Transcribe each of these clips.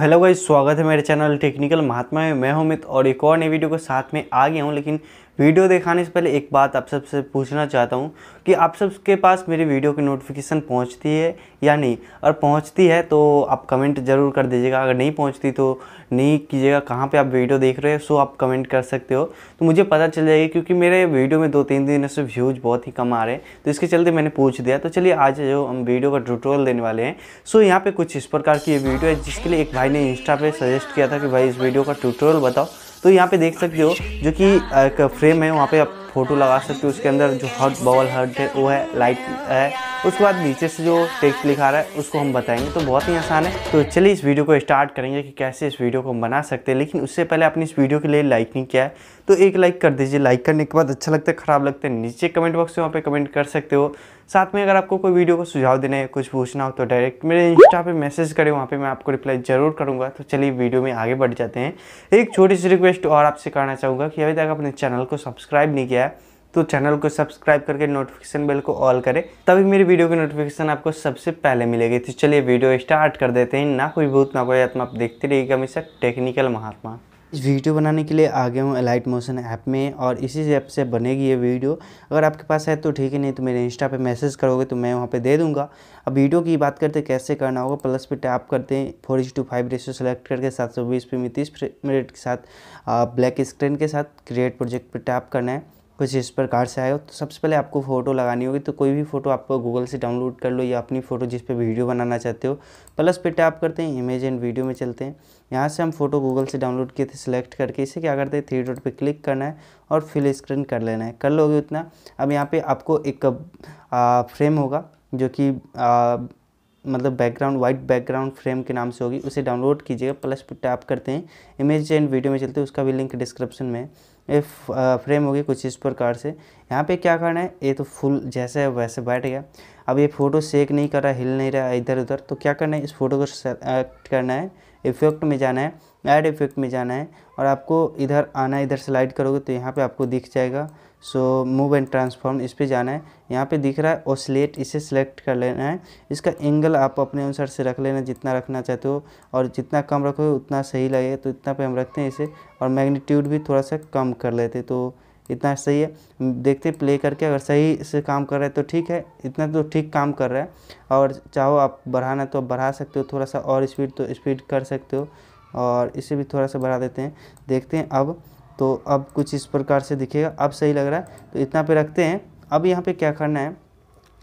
hello तो guys स्वागत है मेरे चैनल टेक्निकल महात्मा में मैं हूं अमित और एक और नई वीडियो के साथ में आ गया हूं लेकिन वीडियो दिखाने से पहले एक बात आप सबसे पूछना चाहता हूँ कि आप सबके पास मेरी वीडियो की नोटिफिकेशन पहुँचती है या नहीं और पहुँचती है तो आप कमेंट ज़रूर कर दीजिएगा अगर नहीं पहुँचती तो नहीं कीजिएगा कहाँ पे आप वीडियो देख रहे हो सो आप कमेंट कर सकते हो तो मुझे पता चल जाएगा क्योंकि मेरे वीडियो में दो तीन दिन से व्यूज़ बहुत ही कम आ रहे हैं तो इसके चलते मैंने पूछ दिया तो चलिए आज जो हम वीडियो का ट्यूटोरियल देने वाले हैं सो यहाँ पर कुछ इस प्रकार की ये वीडियो है जिसके लिए एक भाई ने इंस्टा पर सजेस्ट किया था कि भाई इस वीडियो का ट्यूटोरियल बताओ तो यहाँ पे देख सकते हो जो कि एक फ्रेम है वहाँ पे आप फोटो लगा सकते हो उसके अंदर जो हर्ट बॉल हर्ट है वो है लाइट है उसके बाद नीचे से जो टेक्स्ट लिखा रहा है उसको हम बताएंगे तो बहुत ही आसान है तो चलिए इस वीडियो को स्टार्ट करेंगे कि कैसे इस वीडियो को हम बना सकते हैं लेकिन उससे पहले आपने इस वीडियो के लिए लाइक नहीं किया है तो एक लाइक कर दीजिए लाइक करने के बाद अच्छा लगता है ख़राब लगता है नीचे कमेंट बॉक्स में वहाँ पर कमेंट कर सकते हो साथ में अगर आपको कोई वीडियो को सुझाव देना है कुछ पूछना हो तो डायरेक्ट मेरे इंस्टा पे मैसेज करें वहाँ पे मैं आपको रिप्लाई ज़रूर करूँगा तो चलिए वीडियो में आगे बढ़ जाते हैं एक छोटी सी रिक्वेस्ट और आपसे करना चाहूँगा कि अभी तक अपने चैनल को सब्सक्राइब नहीं किया है तो चैनल को सब्सक्राइब करके नोटिफिकेशन बेल को ऑल करें तभी मेरी वीडियो की नोटिफिकेशन आपको सबसे पहले मिलेगी तो चलिए वीडियो स्टार्ट कर देते हैं ना कोई भूत ना कोई आत्मा आप देखते रहिएगा हमेशा टेक्निकल महात्मा इस वीडियो बनाने के लिए आ गया हूँ एलाइट मोशन ऐप में और इसी ऐप से बनेगी ये वीडियो अगर आपके पास है तो ठीक है नहीं तो मेरे इंस्टा पे मैसेज करोगे तो मैं वहाँ पे दे दूँगा अब वीडियो की बात करते हैं कैसे करना होगा प्लस पे टैप करते हैं four inch to five ratio select करके सात सौ बीस पे में तीस मिनट के साथ ब्लैक स्क्रीन के साथ क्रिएट प्रोजेक्ट पर टैप करना है कुछ इस प्रकार से आए हो तो सबसे पहले आपको फ़ोटो लगानी होगी तो कोई भी फ़ोटो आप गूगल से डाउनलोड कर लो या अपनी फ़ोटो जिस पे वीडियो बनाना चाहते हो प्लस पे टैप करते हैं इमेज एंड वीडियो में चलते हैं यहाँ से हम फोटो गूगल से डाउनलोड किए थे सिलेक्ट करके इसे क्या करते हैं थ्री डॉट पे क्लिक करना है और फिल स्क्रीन कर लेना है कर लोगे उतना अब यहाँ पर आपको एक आ, फ्रेम होगा जो कि मतलब बैकग्राउंड वाइट बैकग्राउंड फ्रेम के नाम से होगी उसे डाउनलोड कीजिएगा प्लस पर टैप करते हैं इमेज एंड वीडियो में चलते हैं उसका भी लिंक डिस्क्रिप्शन में ये फ्रेम uh, होगी कुछ इस प्रकार से यहाँ पे क्या करना है ये तो फुल जैसे है वैसे बैठ गया अब ये फ़ोटो सेक नहीं कर रहा हिल नहीं रहा इधर उधर तो क्या करना है इस फोटो को सेलेक्ट uh, करना है इफेक्ट में जाना है ऐड इफेक्ट में जाना है और आपको इधर आना इधर स्लाइड करोगे तो यहाँ पे आपको दिख जाएगा सो मूव एंड ट्रांसफॉर्म इस पर जाना है यहाँ पे दिख रहा है ओसलेट इसे सेलेक्ट कर लेना है इसका एंगल आप अपने अनुसार से रख लेना जितना रखना चाहते हो और जितना कम रखोगे उतना सही लगे तो इतना पे हम रखते हैं इसे और मैग्नीट्यूड भी थोड़ा सा कम कर लेते तो इतना सही है देखते प्ले करके अगर सही से काम कर रहा है तो ठीक है इतना तो ठीक काम कर रहा है और चाहो आप बढ़ाना तो आप बढ़ा सकते हो थोड़ा सा और स्पीड तो स्पीड कर सकते हो और इसे भी थोड़ा सा बढ़ा देते हैं देखते हैं अब तो अब कुछ इस प्रकार से दिखेगा अब सही लग रहा है तो इतना पे रखते हैं अब यहाँ पे क्या करना है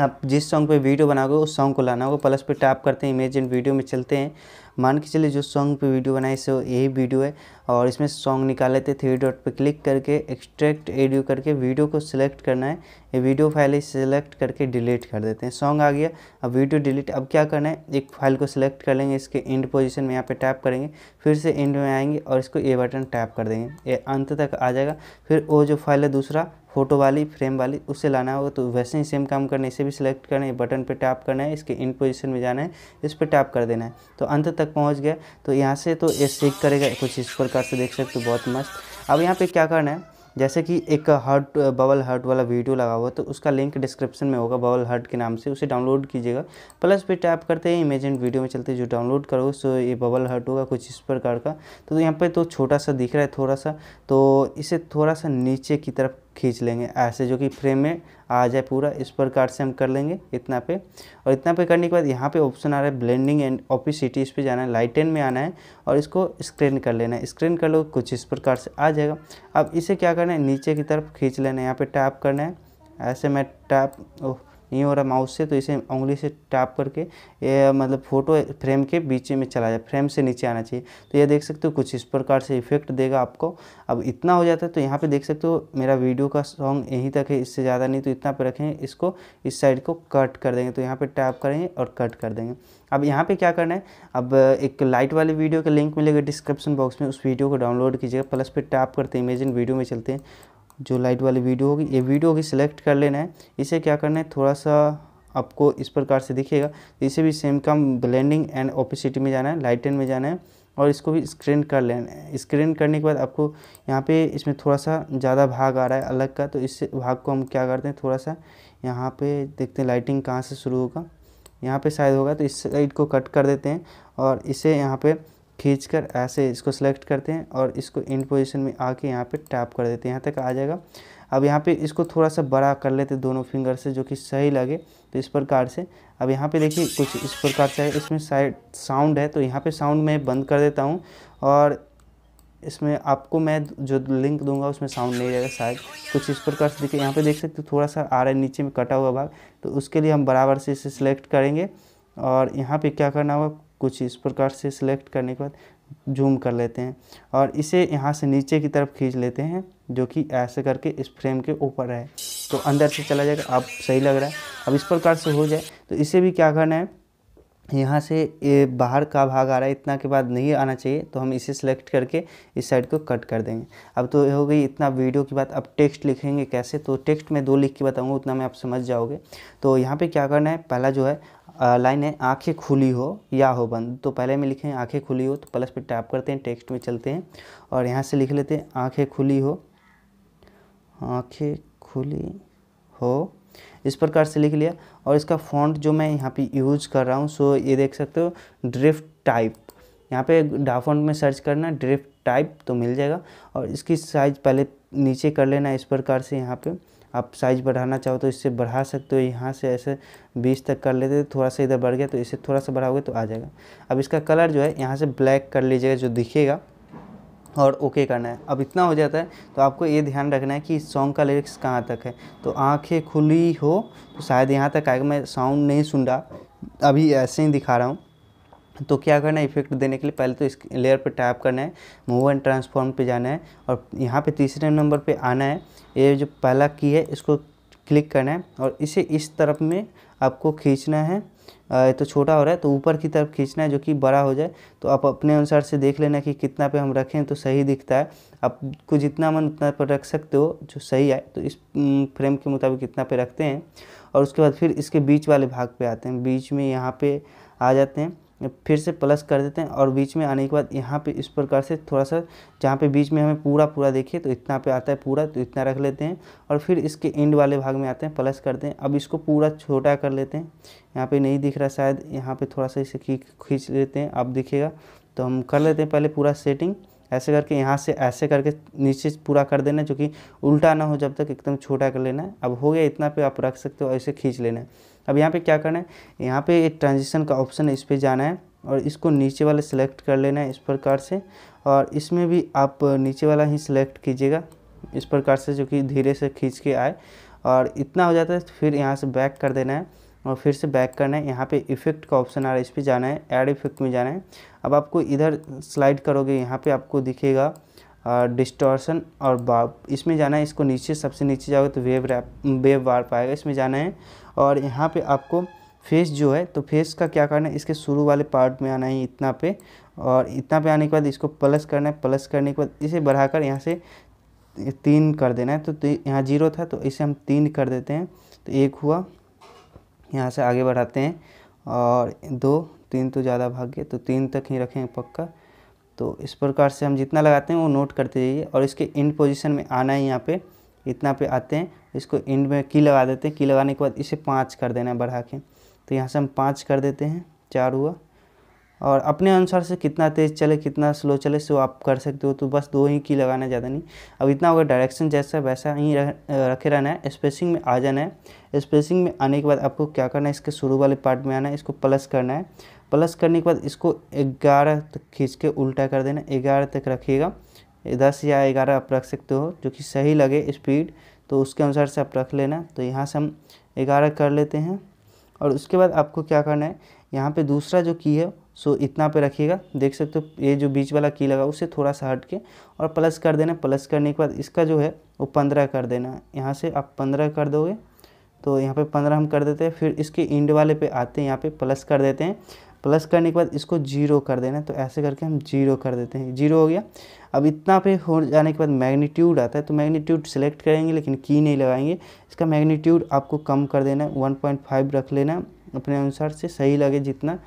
आप जिस सॉन्ग पे वीडियो बनाओगे उस सॉन्ग को लाना होगा प्लस पे टैप करते हैं इमेज एंड वीडियो में चलते हैं मान के चलिए जो सॉन्ग पे वीडियो बनाए वो यही वीडियो है और इसमें सॉन्ग निकाले थे थ्री डॉट पे क्लिक करके एक्सट्रैक्ट एडियो करके वीडियो को सिलेक्ट करना है ये वीडियो फाइल सिलेक्ट करके डिलीट कर देते हैं सॉन्ग आ गया अब वीडियो डिलीट अब क्या करना है एक फाइल को सिलेक्ट कर लेंगे इसके एंड पोजिशन में यहाँ पर टैप करेंगे फिर से एंड में आएंगे और इसको ए बटन टैप कर देंगे ये अंत तक आ जाएगा फिर वो जो फाइल है दूसरा फोटो वाली फ्रेम वाली उसे लाना होगा तो वैसे ही सेम काम करना है इसे भी सिलेक्ट करना है बटन पे टैप करना है इसके इन पोजीशन में जाना है इस पर टैप कर देना है तो अंत तक तक पहुंच गया तो यहाँ से तो ये सीख करेगा कुछ इस प्रकार से देख सकते हो बहुत मस्त अब यहाँ पे क्या करना है जैसे कि एक हर्ट बबल हर्ट वाला वीडियो लगा हुआ है तो उसका लिंक डिस्क्रिप्शन में होगा बबल हर्ट के नाम से उसे डाउनलोड कीजिएगा प्लस पे टैप करते हैं इमेज वीडियो में चलते जो डाउनलोड करो सो ये बबल हर्ट होगा कुछ इस प्रकार का तो यहाँ पे तो छोटा सा दिख रहा है थोड़ा सा तो इसे थोड़ा सा नीचे की तरफ खींच लेंगे ऐसे जो कि फ्रेम में आ जाए पूरा इस प्रकार से हम कर लेंगे इतना पे और इतना पे करने के बाद यहाँ पे ऑप्शन आ रहा है ब्लेंडिंग एंड ऑपिसिटी इस पर जाना है लाइटन में आना है और इसको स्क्रीन कर लेना है स्क्रीन कर लो कुछ इस प्रकार से आ जाएगा अब इसे क्या करना है नीचे की तरफ खींच लेना है यहाँ पर टैप करना है ऐसे मैं टैप ओह नहीं हो रहा माउस से तो इसे उंगली से टैप करके ये मतलब फ़ोटो फ्रेम के बीच में चला जाए फ्रेम से नीचे आना चाहिए तो ये देख सकते हो कुछ इस प्रकार से इफेक्ट देगा आपको अब इतना हो जाता है तो यहाँ पे देख सकते हो मेरा वीडियो का सॉन्ग यहीं तक है इससे ज़्यादा नहीं तो इतना पे रखें इसको इस साइड को कट कर देंगे तो यहाँ पे टैप करेंगे और कट कर देंगे अब यहाँ पे क्या करना है अब एक लाइट वाले वीडियो का लिंक मिलेगा डिस्क्रिप्शन बॉक्स में उस वीडियो को डाउनलोड कीजिएगा प्लस पर टैप करते हैं इमेजिन वीडियो में चलते हैं जो लाइट वाली वीडियो होगी ये वीडियो होगी सिलेक्ट कर लेना है इसे क्या करना है थोड़ा सा आपको इस प्रकार से दिखेगा इसे भी सेम काम ब्लेंडिंग एंड ओपिसिटी में जाना है लाइटन में जाना है और इसको भी स्क्रीन कर लेना है स्क्रीन करने के बाद आपको यहाँ पे इसमें थोड़ा सा ज़्यादा भाग आ रहा है अलग का तो इस भाग को हम क्या करते हैं थोड़ा सा यहाँ पे देखते हैं लाइटिंग कहाँ से शुरू होगा यहाँ पे शायद होगा तो इस साइड को कट कर देते हैं और इसे यहाँ पे खींच कर ऐसे इसको सेलेक्ट करते हैं और इसको एंड पोजिशन में आके यहाँ पे टैप कर देते हैं यहाँ तक आ जाएगा अब यहाँ पे इसको थोड़ा सा बड़ा कर लेते दोनों फिंगर से जो कि सही लगे तो इस प्रकार से अब यहाँ पे देखिए कुछ इस प्रकार से इसमें साइड साउंड है तो यहाँ पे साउंड मैं बंद कर देता हूँ और इसमें आपको मैं जो लिंक दूंगा उसमें साउंड नहीं रहेगा शायद कुछ इस प्रकार से देखिए यहाँ पे देख सकते हो थोड़ा सा आ रहा है नीचे में कटा हुआ भाग तो उसके लिए हम बराबर से इसे सिलेक्ट करेंगे और यहाँ पे क्या करना होगा कुछ इस प्रकार से सिलेक्ट करने के बाद जूम कर लेते हैं और इसे यहाँ से नीचे की तरफ खींच लेते हैं जो कि ऐसे करके इस फ्रेम के ऊपर है तो अंदर से चला जाएगा अब सही लग रहा है अब इस प्रकार से हो जाए तो इसे भी क्या करना है यहाँ से ये बाहर का भाग आ रहा है इतना के बाद नहीं आना चाहिए तो हम इसे सिलेक्ट करके इस साइड को कट कर देंगे अब तो हो गई इतना वीडियो की बात अब टेक्स्ट लिखेंगे कैसे तो टेक्स्ट में दो लिख के बताऊँगा उतना में आप समझ जाओगे तो यहाँ पे क्या करना है पहला जो है लाइन है आंखें खुली हो या हो बंद तो पहले में लिखें आंखें खुली हो तो प्लस पे टैप करते हैं टेक्स्ट में चलते हैं और यहाँ से लिख लेते हैं आंखें खुली हो आंखें खुली हो इस प्रकार से लिख लिया और इसका फॉन्ट जो मैं यहाँ पे यूज़ कर रहा हूँ सो ये देख सकते हो ड्रिफ्ट टाइप यहाँ पे डाफॉन्ट में सर्च करना ड्रिफ्ट टाइप तो मिल जाएगा और इसकी साइज पहले नीचे कर लेना इस प्रकार से यहाँ पे आप साइज बढ़ाना चाहो तो इससे बढ़ा सकते हो यहाँ से ऐसे बीस तक कर लेते थोड़ा सा इधर बढ़ गया तो इसे थोड़ा सा बढ़ाओगे तो आ जाएगा अब इसका कलर जो है यहाँ से ब्लैक कर लीजिएगा जो दिखेगा और ओके करना है अब इतना हो जाता है तो आपको ये ध्यान रखना है कि सॉन्ग का लिरिक्स कहाँ तक है तो आंखें खुली हो तो शायद यहाँ तक आएगा मैं साउंड नहीं सुन रहा अभी ऐसे ही दिखा रहा हूँ तो क्या करना है इफेक्ट देने के लिए पहले तो इस लेयर पर टैप करना है मूव एंड ट्रांसफॉर्म पे जाना है और यहाँ पे तीसरे नंबर पे आना है ये जो पहला की है इसको क्लिक करना है और इसे इस तरफ में आपको खींचना है तो छोटा हो रहा है तो ऊपर की तरफ खींचना है जो कि बड़ा हो जाए तो आप अपने अनुसार से देख लेना कि कितना पे हम रखें तो सही दिखता है आपको जितना मन उतना पर रख सकते हो जो सही आए तो इस फ्रेम के मुताबिक इतना पे रखते हैं और उसके बाद फिर इसके बीच वाले भाग पे आते हैं बीच में यहाँ पे आ जाते हैं फिर से प्लस कर देते हैं और बीच में आने के बाद यहाँ पे इस प्रकार से थोड़ा सा जहाँ पे बीच में हमें पूरा पूरा देखिए तो इतना पे आता है पूरा तो इतना रख लेते हैं और फिर इसके एंड वाले भाग में आते हैं प्लस करते हैं अब इसको पूरा छोटा कर लेते हैं यहाँ पे नहीं दिख रहा शायद यहाँ पर थोड़ा सा इसे खींच लेते हैं अब दिखेगा तो हम कर लेते हैं पहले पूरा सेटिंग ऐसे करके यहाँ से ऐसे करके नीचे पूरा कर देना जो कि उल्टा ना हो जब तक एकदम छोटा कर लेना है अब हो गया इतना पे आप रख सकते हो ऐसे खींच लेना है अब यहाँ पे क्या करना है यहाँ पे एक ट्रांजिशन का ऑप्शन है इस पर जाना है और इसको नीचे वाला सेलेक्ट कर लेना है इस प्रकार से और इसमें भी आप नीचे वाला ही सिलेक्ट कीजिएगा इस प्रकार से जो कि धीरे से खींच के आए और इतना हो जाता है तो फिर यहाँ से बैक कर देना है और फिर से बैक करना है यहाँ पे इफ़ेक्ट का ऑप्शन आ रहा है इस पर जाना है ऐड इफेक्ट में जाना है अब आपको इधर स्लाइड करोगे यहाँ पे आपको दिखेगा डिस्टॉर्शन और बाप इसमें जाना है इसको नीचे सबसे नीचे जाओगे तो वेव रैप वेव वार्प आएगा इसमें जाना है और यहाँ पे आपको फेस जो है तो फेस का क्या करना है इसके शुरू वाले पार्ट में आना है इतना पे और इतना पे आने के बाद इसको प्लस करना है प्लस करने के बाद इसे बढ़ाकर यहाँ से तीन कर देना है तो यहाँ जीरो था तो इसे हम तीन कर देते हैं तो एक हुआ यहाँ से आगे बढ़ाते हैं और दो तीन तो ज़्यादा भाग गए तो तीन तक ही रखें पक्का तो इस प्रकार से हम जितना लगाते हैं वो नोट करते जाइए और इसके इंड पोजीशन में आना है यहाँ पे इतना पे आते हैं इसको इंड में की लगा देते हैं की लगाने के बाद इसे पाँच कर देना है बढ़ा के तो यहाँ से हम पाँच कर देते हैं चार हुआ और अपने अनुसार से कितना तेज़ चले कितना स्लो चले सो आप कर सकते हो तो बस दो ही की लगाना ज़्यादा नहीं अब इतना होगा डायरेक्शन जैसा वैसा ही रह, रखे रहना है स्पेसिंग में आ जाना है स्पेसिंग में आने के बाद आपको क्या करना है इसके शुरू वाले पार्ट में आना है इसको प्लस करना है प्लस करने के बाद इसको ग्यारह तक खींच के उल्टा कर देना ग्यारह तक रखिएगा दस या ग्यारह आप रख सकते हो जो कि सही लगे स्पीड तो उसके अनुसार से आप रख लेना तो यहाँ से हम ग्यारह कर लेते हैं और उसके बाद आपको क्या करना है यहाँ पे दूसरा जो की है सो इतना पे रखिएगा देख सकते हो ये जो बीच वाला की लगा उससे थोड़ा सा हट के और प्लस कर देना प्लस करने के बाद इसका जो है वो पंद्रह कर देना यहाँ से आप पंद्रह कर दोगे तो यहाँ पे पंद्रह हम कर देते हैं फिर इसके इंड वाले पे आते हैं यहाँ पे प्लस कर देते हैं प्लस करने के बाद इसको जीरो कर देना है तो ऐसे करके हम जीरो कर देते हैं जीरो हो गया अब इतना पे हो जाने के बाद मैग्नीट्यूड आता है तो मैग्नीट्यूड सेलेक्ट करेंगे लेकिन की नहीं लगाएंगे इसका मैग्नीट्यूड आपको कम कर देना है वन पॉइंट फाइव रख लेना अपने अनुसार से सही लगे जितना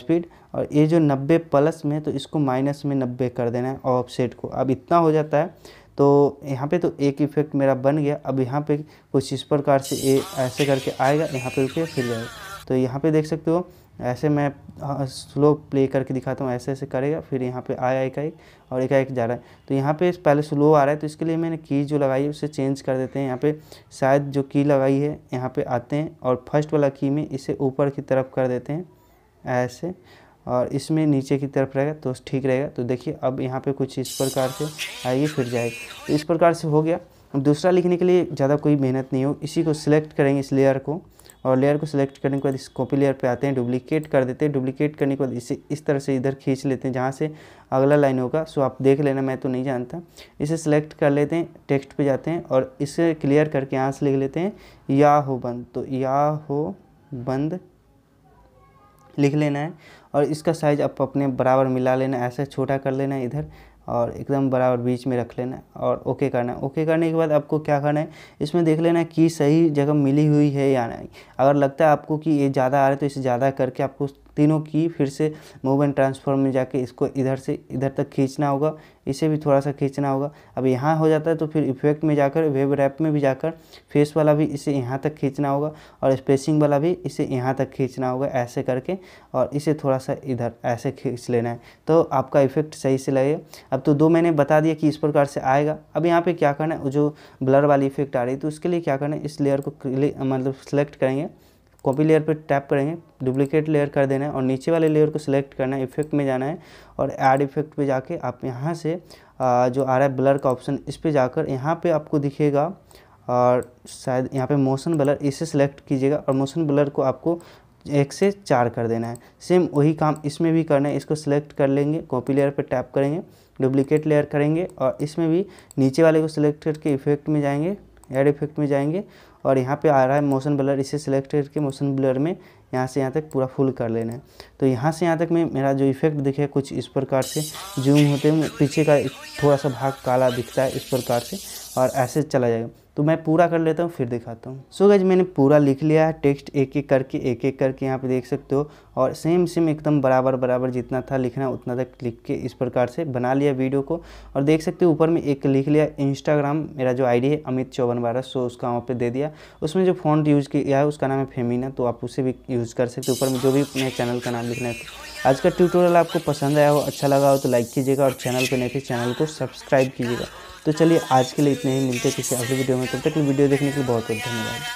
स्पीड और ये जो नब्बे प्लस में तो इसको माइनस में नब्बे कर देना है ऑफसेट को अब इतना हो जाता है तो यहाँ पे तो एक इफेक्ट मेरा बन गया अब यहाँ पे कुछ इस प्रकार से ए ऐसे करके आएगा यहाँ पे रुके फिर जाएगा तो यहाँ पे देख सकते हो ऐसे मैं हाँ, स्लो प्ले करके दिखाता हूँ ऐसे ऐसे करेगा फिर यहाँ पे आया एक एक और एक एक जा रहा है तो यहाँ पे पहले स्लो आ रहा है तो इसके लिए मैंने की जो लगाई है उसे चेंज कर देते हैं यहाँ पे शायद जो की लगाई है यहाँ पे आते हैं और फर्स्ट वाला की में इसे ऊपर की तरफ कर देते हैं ऐसे और इसमें नीचे की तरफ रहेगा तो ठीक रहेगा तो देखिए अब यहाँ पर कुछ इस प्रकार से आएगी फिर जाएगी तो इस प्रकार से हो गया अब दूसरा लिखने के लिए ज़्यादा कोई मेहनत नहीं हो इसी को सिलेक्ट करेंगे इस लेयर को और लेयर को सिलेक्ट करने के बाद इस कॉपी लेयर पे आते हैं डुप्लीकेट कर देते हैं डुप्लीकेट करने के बाद इसे इस तरह से इधर खींच लेते हैं जहाँ से अगला लाइन होगा सो आप देख लेना मैं तो नहीं जानता इसे सिलेक्ट कर लेते हैं टेक्स्ट पे जाते हैं और इसे क्लियर करके यहाँ से लिख लेते हैं या हो बंद तो या हो बंद लिख लेना है और इसका साइज़ आप अपने बराबर मिला लेना ऐसे छोटा कर लेना इधर और एकदम बराबर बीच में रख लेना और ओके करना है ओके करने के बाद आपको क्या करना है इसमें देख लेना कि सही जगह मिली हुई है या नहीं अगर लगता है आपको कि ये ज़्यादा आ रहा है तो इसे ज़्यादा करके आपको तीनों की फिर से मूव एंड ट्रांसफॉर्म में जाके इसको इधर से इधर तक खींचना होगा इसे भी थोड़ा सा खींचना होगा अब यहाँ हो जाता है तो फिर इफेक्ट में जाकर वेब रैप में भी जाकर फेस वाला भी इसे यहाँ तक खींचना होगा और स्पेसिंग वाला भी इसे यहाँ तक खींचना होगा ऐसे करके और इसे थोड़ा सा इधर ऐसे खींच लेना है तो आपका इफेक्ट सही से लगेगा अब तो दो मैंने बता दिया कि इस प्रकार से आएगा अब यहाँ पर क्या करना है जो ब्लर वाली इफेक्ट आ रही है तो उसके लिए क्या करना है इस लेयर को मतलब सेलेक्ट करेंगे कॉपी लेयर पर टैप करेंगे डुप्लीकेट लेयर कर देना है और नीचे वाले लेयर को सिलेक्ट करना है इफेक्ट में जाना है और ऐड इफेक्ट पे जाके आप यहाँ से जो आ रहा है ब्लर का ऑप्शन इस पर जाकर यहाँ पे आपको दिखेगा और शायद यहाँ पे मोशन ब्लर इसे सिलेक्ट कीजिएगा और मोशन ब्लर को आपको एक से चार कर देना है सेम वही काम इसमें भी करना है इसको सिलेक्ट कर लेंगे कॉपी लेयर पर टैप करेंगे डुप्लीकेट लेयर करेंगे और इसमें भी नीचे वाले को सिलेक्ट करके इफेक्ट में जाएंगे एड इफेक्ट में जाएंगे और यहाँ पे आ रहा है मोशन ब्लर इसे सिलेक्ट करके मोशन ब्लर में यहाँ से यहाँ तक पूरा फुल कर लेना है तो यहाँ से यहाँ तक में मेरा जो इफेक्ट दिखे कुछ इस प्रकार से जूम होते हुए पीछे का थोड़ा सा भाग काला दिखता है इस प्रकार से और ऐसे चला जाएगा तो मैं पूरा कर लेता हूँ फिर दिखाता हूँ सो गज मैंने पूरा लिख लिया है टेक्स्ट एक एक करके एक एक करके यहाँ पे देख सकते हो और सेम सेम एकदम बराबर बराबर जितना था लिखना उतना तक लिख के इस प्रकार से बना लिया वीडियो को और देख सकते हो ऊपर में एक लिख लिया इंस्टाग्राम मेरा जो आईडी है अमित चौवन बारह सो उसका वहाँ पर दे दिया उसमें जो फोन यूज़ किया है उसका नाम है फेमिना तो आप उसे भी यूज़ कर सकते हो ऊपर में जो भी अपने चैनल का नाम लिखना है आज का ट्यूटोरियल आपको पसंद आया हो अच्छा लगा हो तो लाइक कीजिएगा और चैनल पर नहीं थे चैनल को सब्सक्राइब कीजिएगा तो चलिए आज के लिए इतने ही मिलते हैं किसी अगले वीडियो में तब तो तक वीडियो देखने के लिए बहुत बहुत धन्यवाद